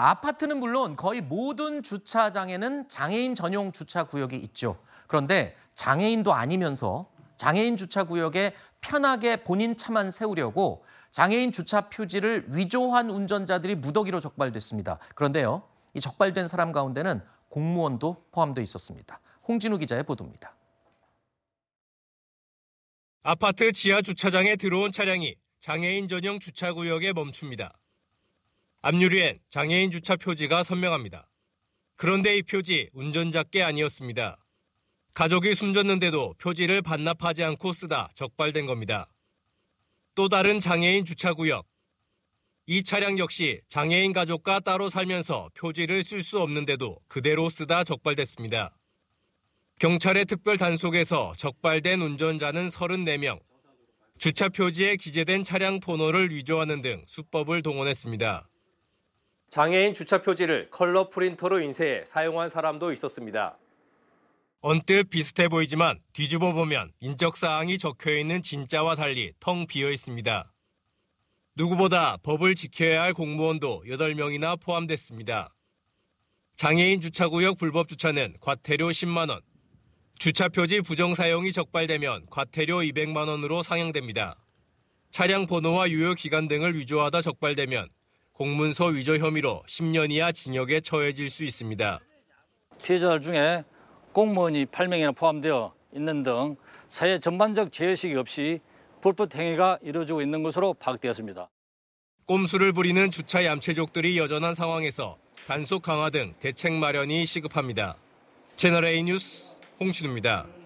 아파트는 물론 거의 모든 주차장에는 장애인 전용 주차 구역이 있죠. 그런데 장애인도 아니면서 장애인 주차 구역에 편하게 본인 차만 세우려고 장애인 주차 표지를 위조한 운전자들이 무더기로 적발됐습니다. 그런데요, 이 적발된 사람 가운데는 공무원도 포함돼 있었습니다. 홍진우 기자의 보도입니다. 아파트 지하 주차장에 들어온 차량이 장애인 전용 주차구역에 멈춥니다. 앞유리엔 장애인 주차 표지가 선명합니다. 그런데 이 표지 운전자께 아니었습니다. 가족이 숨졌는데도 표지를 반납하지 않고 쓰다 적발된 겁니다. 또 다른 장애인 주차구역. 이 차량 역시 장애인 가족과 따로 살면서 표지를 쓸 수 없는데도 그대로 쓰다 적발됐습니다. 경찰의 특별 단속에서 적발된 운전자는 34명. 주차 표지에 기재된 차량 번호를 위조하는 등 수법을 동원했습니다. 장애인 주차 표지를 컬러 프린터로 인쇄해 사용한 사람도 있었습니다. 언뜻 비슷해 보이지만 뒤집어 보면 인적 사항이 적혀 있는 진짜와 달리 텅 비어 있습니다. 누구보다 법을 지켜야 할 공무원도 8명이나 포함됐습니다. 장애인 주차구역 불법 주차는 과태료 10만 원, 주차 표지 부정 사용이 적발되면 과태료 200만 원으로 상향됩니다. 차량 번호와 유효 기간 등을 위조하다 적발되면 공문서 위조 혐의로 10년 이하 징역에 처해질 수 있습니다. 피해자들 중에 공무원이 8명이나 포함되어 있는 등 사회 전반적 제의식이 없이 불법 행위가 이루어지고 있는 것으로 파악되었습니다. 꼼수를 부리는 주차 얌체족들이 여전한 상황에서 단속 강화 등 대책 마련이 시급합니다. 채널A 뉴스 홍신우입니다.